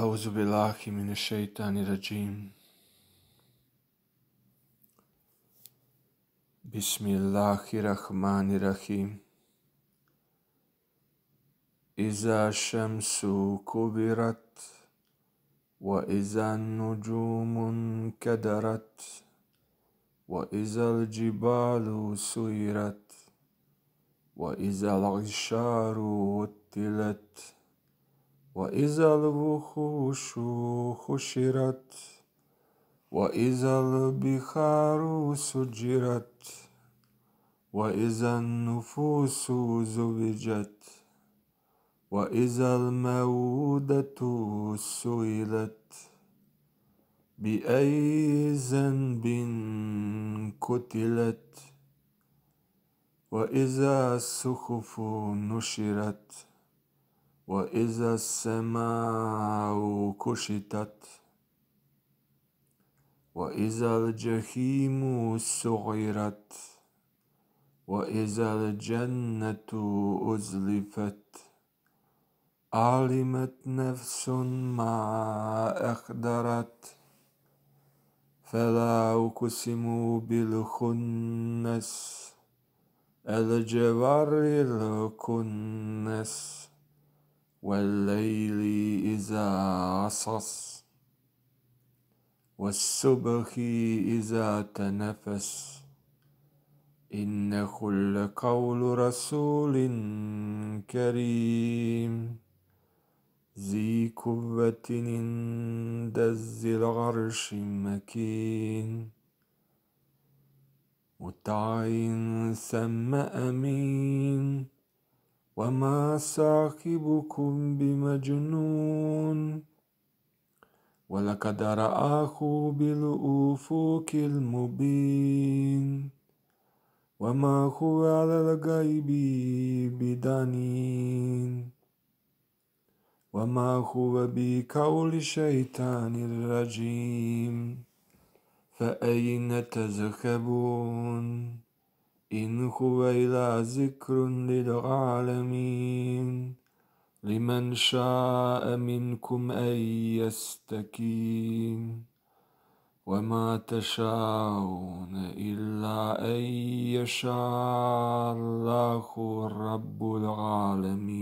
أعوذ بالله من الشيطان الرجيم بسم الله الرحمن الرحيم إذا الشمس كبرت وإذا النجوم انكدرت وإذا الجبال سيرت وإذا العشار وطلت وإذا الوحوش حشرت وإذا البحار سجرت وإذا النفوس زوجت وإذا المودة سئلت بأي ذنب قتلت وإذا الصحف نشرت وإذا السماء كشطت وإذا الجحيم سعرت وإذا الجنة أزلفت علمت نفس ما أقدرت فلا أقسم بالخنس الجوار الكنس والليل إذا عصص والصبح إذا تنفس إنه لقول رسول كريم ذي قوة عند ذي العرش مكين مطاع ثم أمين وما صاحبكم بمجنون ولقد رآه بالأفوك المبين وما هو على الغيب بدانين وما هو بقول شيطان الرجيم فأين تذهبون إن هو إلا ذكر للعالمين لمن شاء منكم أن يستكين وما تشاءون إلا أن يشاء الله رب العالمين